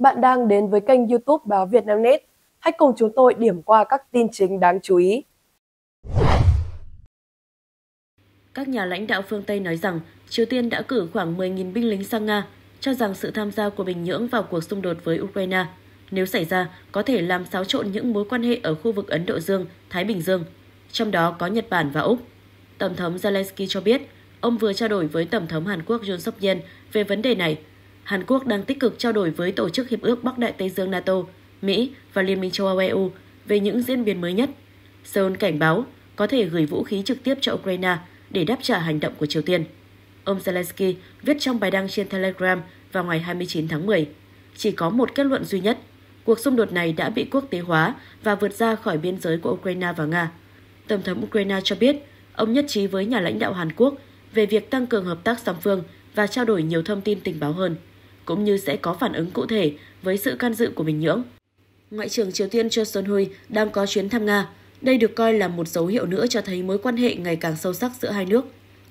Bạn đang đến với kênh YouTube báo Vietnamnet. Hãy cùng chúng tôi điểm qua các tin chính đáng chú ý. Các nhà lãnh đạo phương Tây nói rằng Triều Tiên đã cử khoảng 10.000 binh lính sang Nga, cho rằng sự tham gia của Bình Nhưỡng vào cuộc xung đột với Ukraine nếu xảy ra có thể làm xáo trộn những mối quan hệ ở khu vực Ấn Độ Dương, Thái Bình Dương, trong đó có Nhật Bản và Úc. Tổng thống Zelensky cho biết, ông vừa trao đổi với Tổng thống Hàn Quốc Yoon suk yeol về vấn đề này Hàn Quốc đang tích cực trao đổi với Tổ chức Hiệp ước Bắc Đại Tây Dương NATO, Mỹ và Liên minh châu Âu EU về những diễn biến mới nhất. Seoul cảnh báo có thể gửi vũ khí trực tiếp cho Ukraine để đáp trả hành động của Triều Tiên. Ông Zelensky viết trong bài đăng trên Telegram vào ngày 29 tháng 10. Chỉ có một kết luận duy nhất, cuộc xung đột này đã bị quốc tế hóa và vượt ra khỏi biên giới của Ukraine và Nga. Tổng thống Ukraine cho biết, ông nhất trí với nhà lãnh đạo Hàn Quốc về việc tăng cường hợp tác song phương và trao đổi nhiều thông tin tình báo hơn cũng như sẽ có phản ứng cụ thể với sự can dự của Bình Nhưỡng. Ngoại trưởng Triều Tiên Cho Son Hui đang có chuyến thăm Nga. Đây được coi là một dấu hiệu nữa cho thấy mối quan hệ ngày càng sâu sắc giữa hai nước.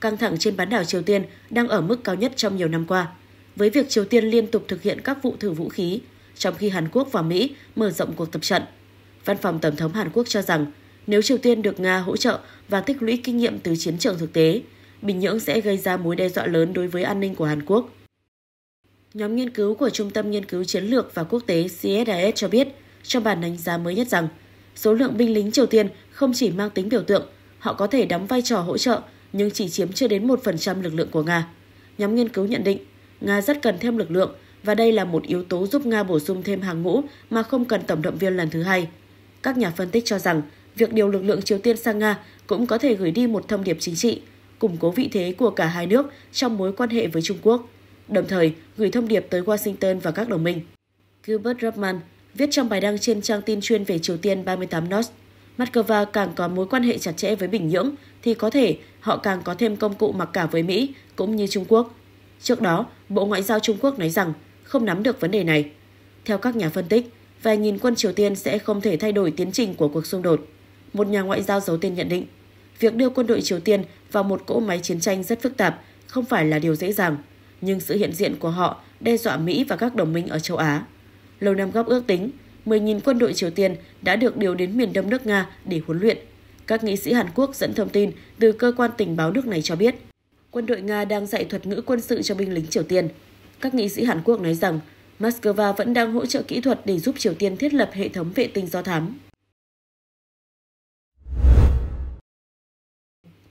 Căng thẳng trên bán đảo Triều Tiên đang ở mức cao nhất trong nhiều năm qua. Với việc Triều Tiên liên tục thực hiện các vụ thử vũ khí, trong khi Hàn Quốc và Mỹ mở rộng cuộc tập trận. Văn phòng Tổng thống Hàn Quốc cho rằng nếu Triều Tiên được Nga hỗ trợ và tích lũy kinh nghiệm từ chiến trường thực tế, Bình Nhưỡng sẽ gây ra mối đe dọa lớn đối với an ninh của Hàn Quốc. Nhóm nghiên cứu của Trung tâm Nghiên cứu Chiến lược và Quốc tế CSIS cho biết trong bản đánh giá mới nhất rằng số lượng binh lính Triều Tiên không chỉ mang tính biểu tượng, họ có thể đóng vai trò hỗ trợ nhưng chỉ chiếm chưa đến 1% lực lượng của Nga. Nhóm nghiên cứu nhận định Nga rất cần thêm lực lượng và đây là một yếu tố giúp Nga bổ sung thêm hàng ngũ mà không cần tổng động viên lần thứ hai. Các nhà phân tích cho rằng việc điều lực lượng Triều Tiên sang Nga cũng có thể gửi đi một thông điệp chính trị, củng cố vị thế của cả hai nước trong mối quan hệ với Trung Quốc đồng thời gửi thông điệp tới Washington và các đồng minh. Gilbert Rubman viết trong bài đăng trên trang tin chuyên về Triều Tiên 38 North, Moscow càng có mối quan hệ chặt chẽ với Bình Nhưỡng thì có thể họ càng có thêm công cụ mặc cả với Mỹ cũng như Trung Quốc. Trước đó, Bộ Ngoại giao Trung Quốc nói rằng không nắm được vấn đề này. Theo các nhà phân tích, vài nghìn quân Triều Tiên sẽ không thể thay đổi tiến trình của cuộc xung đột. Một nhà ngoại giao giấu tên nhận định, việc đưa quân đội Triều Tiên vào một cỗ máy chiến tranh rất phức tạp không phải là điều dễ dàng nhưng sự hiện diện của họ đe dọa Mỹ và các đồng minh ở châu Á. Lầu Năm Góc ước tính 10.000 quân đội Triều Tiên đã được điều đến miền đông nước Nga để huấn luyện. Các nghị sĩ Hàn Quốc dẫn thông tin từ cơ quan tình báo nước này cho biết, quân đội Nga đang dạy thuật ngữ quân sự cho binh lính Triều Tiên. Các nghị sĩ Hàn Quốc nói rằng Moscow vẫn đang hỗ trợ kỹ thuật để giúp Triều Tiên thiết lập hệ thống vệ tinh do thám.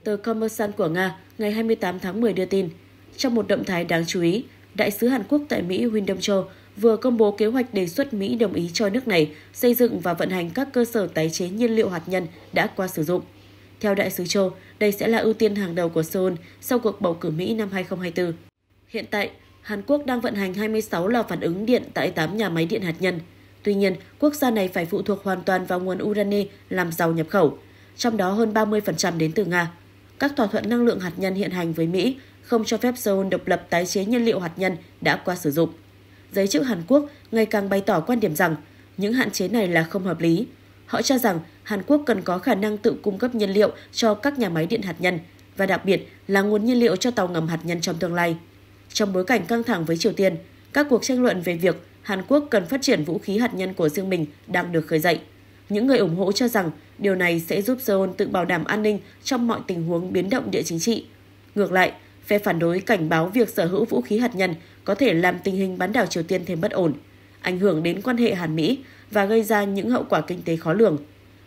Tờ Kommersant của Nga ngày 28 tháng 10 đưa tin, trong một động thái đáng chú ý, Đại sứ Hàn Quốc tại Mỹ Windom Cho vừa công bố kế hoạch đề xuất Mỹ đồng ý cho nước này xây dựng và vận hành các cơ sở tái chế nhiên liệu hạt nhân đã qua sử dụng. Theo Đại sứ Cho, đây sẽ là ưu tiên hàng đầu của Seoul sau cuộc bầu cử Mỹ năm 2024. Hiện tại, Hàn Quốc đang vận hành 26 lò phản ứng điện tại 8 nhà máy điện hạt nhân. Tuy nhiên, quốc gia này phải phụ thuộc hoàn toàn vào nguồn urani làm giàu nhập khẩu, trong đó hơn 30% đến từ Nga. Các thỏa thuận năng lượng hạt nhân hiện hành với Mỹ không cho phép Seoul độc lập tái chế nhiên liệu hạt nhân đã qua sử dụng. Giới chức Hàn Quốc ngày càng bày tỏ quan điểm rằng những hạn chế này là không hợp lý. Họ cho rằng Hàn Quốc cần có khả năng tự cung cấp nhiên liệu cho các nhà máy điện hạt nhân và đặc biệt là nguồn nhiên liệu cho tàu ngầm hạt nhân trong tương lai. Trong bối cảnh căng thẳng với Triều Tiên, các cuộc tranh luận về việc Hàn Quốc cần phát triển vũ khí hạt nhân của riêng mình đang được khởi dậy. Những người ủng hộ cho rằng điều này sẽ giúp Seoul tự bảo đảm an ninh trong mọi tình huống biến động địa chính trị. Ngược lại, Phe phản đối cảnh báo việc sở hữu vũ khí hạt nhân có thể làm tình hình bán đảo Triều Tiên thêm bất ổn, ảnh hưởng đến quan hệ Hàn Mỹ và gây ra những hậu quả kinh tế khó lường.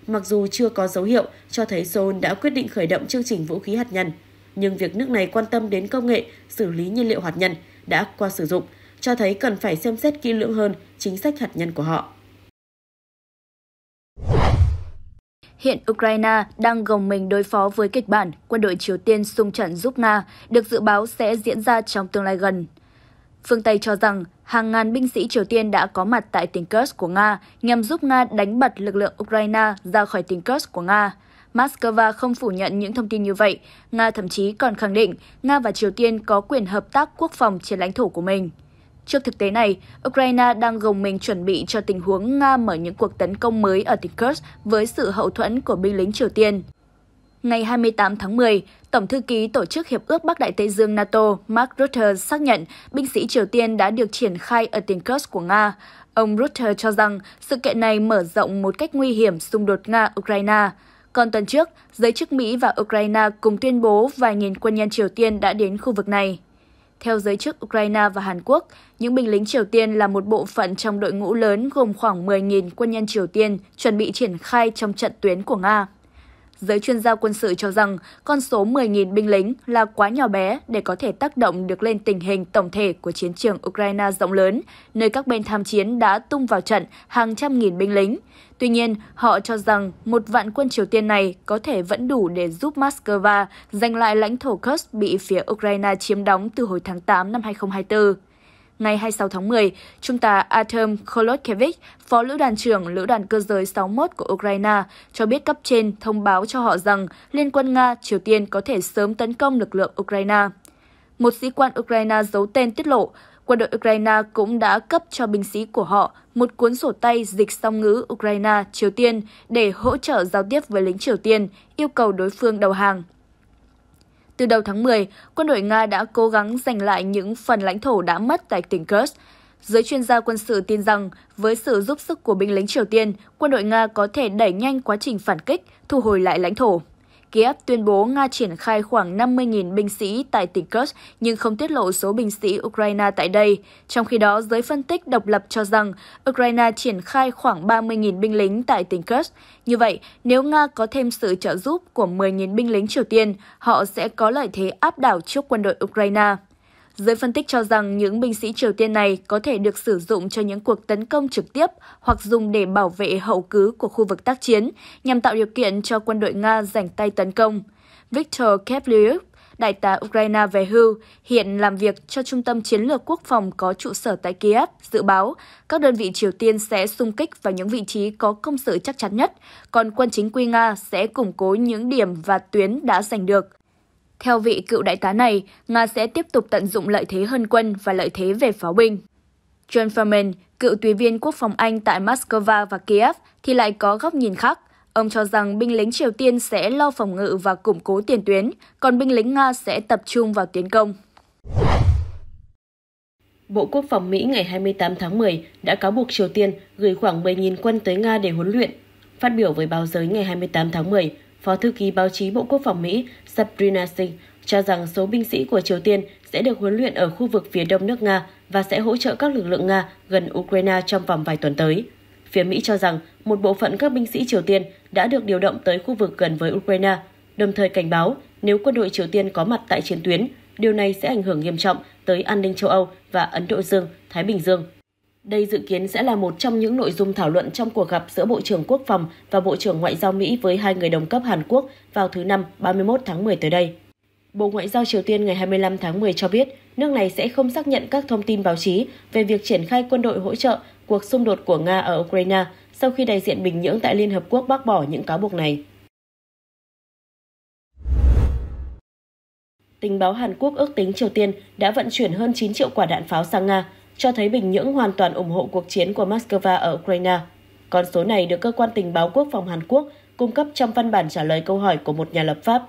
Mặc dù chưa có dấu hiệu cho thấy Seoul đã quyết định khởi động chương trình vũ khí hạt nhân, nhưng việc nước này quan tâm đến công nghệ xử lý nhiên liệu hạt nhân đã qua sử dụng cho thấy cần phải xem xét kỹ lưỡng hơn chính sách hạt nhân của họ. Hiện Ukraine đang gồng mình đối phó với kịch bản quân đội Triều Tiên xung trận giúp Nga được dự báo sẽ diễn ra trong tương lai gần. Phương Tây cho rằng hàng ngàn binh sĩ Triều Tiên đã có mặt tại tỉnh Kursk của Nga nhằm giúp Nga đánh bật lực lượng Ukraine ra khỏi tỉnh Kursk của Nga. Moscow không phủ nhận những thông tin như vậy. Nga thậm chí còn khẳng định Nga và Triều Tiên có quyền hợp tác quốc phòng trên lãnh thổ của mình. Trước thực tế này, Ukraine đang gồng mình chuẩn bị cho tình huống Nga mở những cuộc tấn công mới ở tỉnh Kursk với sự hậu thuẫn của binh lính Triều Tiên. Ngày 28 tháng 10, Tổng thư ký Tổ chức Hiệp ước Bắc Đại Tây Dương NATO Mark Rutte xác nhận binh sĩ Triều Tiên đã được triển khai ở tỉnh Kursk của Nga. Ông Rutte cho rằng sự kiện này mở rộng một cách nguy hiểm xung đột Nga-Ukraine. Còn tuần trước, giới chức Mỹ và Ukraine cùng tuyên bố vài nghìn quân nhân Triều Tiên đã đến khu vực này. Theo giới chức Ukraine và Hàn Quốc, những binh lính Triều Tiên là một bộ phận trong đội ngũ lớn gồm khoảng 10.000 quân nhân Triều Tiên chuẩn bị triển khai trong trận tuyến của Nga. Giới chuyên gia quân sự cho rằng con số 10.000 binh lính là quá nhỏ bé để có thể tác động được lên tình hình tổng thể của chiến trường Ukraine rộng lớn, nơi các bên tham chiến đã tung vào trận hàng trăm nghìn binh lính. Tuy nhiên, họ cho rằng một vạn quân Triều Tiên này có thể vẫn đủ để giúp Moscow giành lại lãnh thổ Kursk bị phía Ukraine chiếm đóng từ hồi tháng 8 năm 2024 ngày 26 tháng 10, Trung tá Artem Kolotkevich, Phó Lữ đoàn trưởng Lữ đoàn cơ giới 61 của Ukraine, cho biết cấp trên thông báo cho họ rằng Liên quân Nga, Triều Tiên có thể sớm tấn công lực lượng Ukraine. Một sĩ quan Ukraine giấu tên tiết lộ quân đội Ukraine cũng đã cấp cho binh sĩ của họ một cuốn sổ tay dịch song ngữ Ukraine, Triều Tiên để hỗ trợ giao tiếp với lính Triều Tiên, yêu cầu đối phương đầu hàng. Từ đầu tháng 10, quân đội Nga đã cố gắng giành lại những phần lãnh thổ đã mất tại tỉnh Kursk. Giới chuyên gia quân sự tin rằng, với sự giúp sức của binh lính Triều Tiên, quân đội Nga có thể đẩy nhanh quá trình phản kích, thu hồi lại lãnh thổ. Kiev tuyên bố Nga triển khai khoảng 50.000 binh sĩ tại tỉnh Kursk nhưng không tiết lộ số binh sĩ Ukraine tại đây. Trong khi đó, giới phân tích độc lập cho rằng Ukraine triển khai khoảng 30.000 binh lính tại tỉnh Kursk. Như vậy, nếu Nga có thêm sự trợ giúp của 10.000 binh lính Triều Tiên, họ sẽ có lợi thế áp đảo trước quân đội Ukraine. Giới phân tích cho rằng những binh sĩ Triều Tiên này có thể được sử dụng cho những cuộc tấn công trực tiếp hoặc dùng để bảo vệ hậu cứ của khu vực tác chiến, nhằm tạo điều kiện cho quân đội Nga giành tay tấn công. Viktor Keplyuk, đại tá Ukraine về hưu, hiện làm việc cho Trung tâm Chiến lược Quốc phòng có trụ sở tại Kiev, dự báo các đơn vị Triều Tiên sẽ xung kích vào những vị trí có công sự chắc chắn nhất, còn quân chính quy Nga sẽ củng cố những điểm và tuyến đã giành được. Theo vị cựu đại tá này, Nga sẽ tiếp tục tận dụng lợi thế hơn quân và lợi thế về pháo binh. John Furman, cựu tùy viên quốc phòng Anh tại Moscow và Kiev thì lại có góc nhìn khác. Ông cho rằng binh lính Triều Tiên sẽ lo phòng ngự và củng cố tiền tuyến, còn binh lính Nga sẽ tập trung vào tiến công. Bộ Quốc phòng Mỹ ngày 28 tháng 10 đã cáo buộc Triều Tiên gửi khoảng 10.000 quân tới Nga để huấn luyện. Phát biểu với báo giới ngày 28 tháng 10, Phó thư ký báo chí Bộ Quốc phòng Mỹ Sabrina Singh cho rằng số binh sĩ của Triều Tiên sẽ được huấn luyện ở khu vực phía đông nước Nga và sẽ hỗ trợ các lực lượng Nga gần Ukraine trong vòng vài tuần tới. Phía Mỹ cho rằng một bộ phận các binh sĩ Triều Tiên đã được điều động tới khu vực gần với Ukraine, đồng thời cảnh báo nếu quân đội Triều Tiên có mặt tại chiến tuyến, điều này sẽ ảnh hưởng nghiêm trọng tới an ninh châu Âu và Ấn Độ Dương, Thái Bình Dương đây dự kiến sẽ là một trong những nội dung thảo luận trong cuộc gặp giữa Bộ trưởng Quốc phòng và Bộ trưởng Ngoại giao Mỹ với hai người đồng cấp Hàn Quốc vào thứ Năm 31 tháng 10 tới đây. Bộ Ngoại giao Triều Tiên ngày 25 tháng 10 cho biết nước này sẽ không xác nhận các thông tin báo chí về việc triển khai quân đội hỗ trợ cuộc xung đột của Nga ở Ukraine sau khi đại diện Bình Nhưỡng tại Liên Hợp Quốc bác bỏ những cáo buộc này. Tình báo Hàn Quốc ước tính Triều Tiên đã vận chuyển hơn 9 triệu quả đạn pháo sang Nga, cho thấy Bình Nhưỡng hoàn toàn ủng hộ cuộc chiến của Moscow ở Ukraine. Con số này được Cơ quan Tình báo Quốc phòng Hàn Quốc cung cấp trong văn bản trả lời câu hỏi của một nhà lập pháp.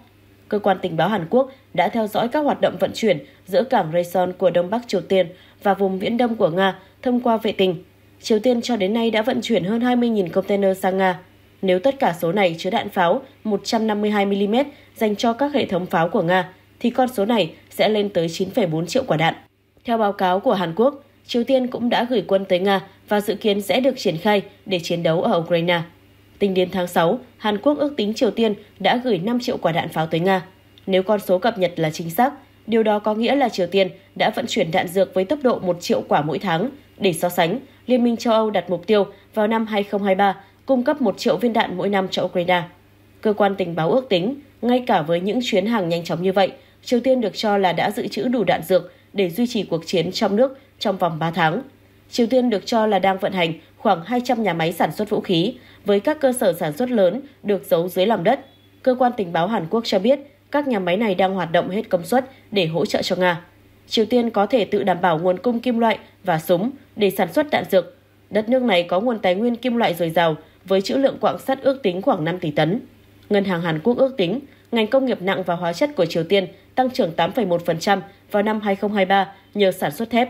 Cơ quan Tình báo Hàn Quốc đã theo dõi các hoạt động vận chuyển giữa cảng Raison của Đông Bắc Triều Tiên và vùng Viễn Đông của Nga thông qua vệ tinh. Triều Tiên cho đến nay đã vận chuyển hơn 20.000 container sang Nga. Nếu tất cả số này chứa đạn pháo 152mm dành cho các hệ thống pháo của Nga, thì con số này sẽ lên tới 9,4 triệu quả đạn. Theo báo cáo của Hàn Quốc, Triều Tiên cũng đã gửi quân tới Nga và dự kiến sẽ được triển khai để chiến đấu ở Ukraine. Tính đến tháng 6, Hàn Quốc ước tính Triều Tiên đã gửi 5 triệu quả đạn pháo tới Nga. Nếu con số cập nhật là chính xác, điều đó có nghĩa là Triều Tiên đã vận chuyển đạn dược với tốc độ 1 triệu quả mỗi tháng. Để so sánh, Liên minh châu Âu đặt mục tiêu vào năm 2023 cung cấp 1 triệu viên đạn mỗi năm cho Ukraine. Cơ quan tình báo ước tính, ngay cả với những chuyến hàng nhanh chóng như vậy, Triều Tiên được cho là đã dự trữ đủ đạn dược để duy trì cuộc chiến trong nước trong vòng 3 tháng. Triều Tiên được cho là đang vận hành khoảng 200 nhà máy sản xuất vũ khí, với các cơ sở sản xuất lớn được giấu dưới lòng đất. Cơ quan tình báo Hàn Quốc cho biết các nhà máy này đang hoạt động hết công suất để hỗ trợ cho Nga. Triều Tiên có thể tự đảm bảo nguồn cung kim loại và súng để sản xuất đạn dược. Đất nước này có nguồn tài nguyên kim loại dồi dào với trữ lượng quạng sắt ước tính khoảng 5 tỷ tấn. Ngân hàng Hàn Quốc ước tính ngành công nghiệp nặng và hóa chất của Triều Tiên tăng trưởng 8,1% vào năm 2023 nhờ sản xuất thép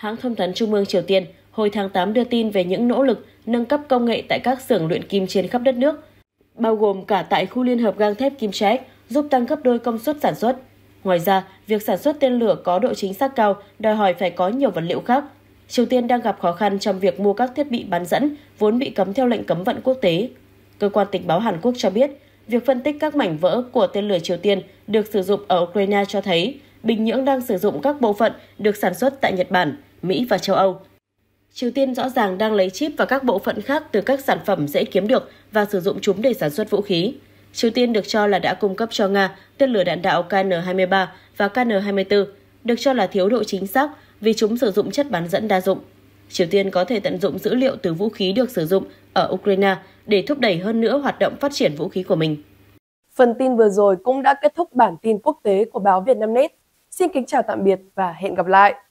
hãng thông tấn Trung ương Triều Tiên hồi tháng 8 đưa tin về những nỗ lực nâng cấp công nghệ tại các xưởng luyện kim trên khắp đất nước, bao gồm cả tại khu liên hợp gang thép Kim Chaek, giúp tăng gấp đôi công suất sản xuất. Ngoài ra, việc sản xuất tên lửa có độ chính xác cao đòi hỏi phải có nhiều vật liệu khác. Triều Tiên đang gặp khó khăn trong việc mua các thiết bị bán dẫn vốn bị cấm theo lệnh cấm vận quốc tế. Cơ quan tình báo Hàn Quốc cho biết, việc phân tích các mảnh vỡ của tên lửa Triều Tiên được sử dụng ở Ukraine cho thấy Bình Nhưỡng đang sử dụng các bộ phận được sản xuất tại Nhật Bản – Mỹ và châu Âu. Triều Tiên rõ ràng đang lấy chip và các bộ phận khác từ các sản phẩm dễ kiếm được và sử dụng chúng để sản xuất vũ khí. Triều Tiên được cho là đã cung cấp cho Nga tên lửa đạn đạo KN-23 và KN-24, được cho là thiếu độ chính xác vì chúng sử dụng chất bán dẫn đa dụng. Triều Tiên có thể tận dụng dữ liệu từ vũ khí được sử dụng ở Ukraine để thúc đẩy hơn nữa hoạt động phát triển vũ khí của mình. Phần tin vừa rồi cũng đã kết thúc bản tin quốc tế của báo Vietnamnet. Xin kính chào tạm biệt và hẹn gặp lại!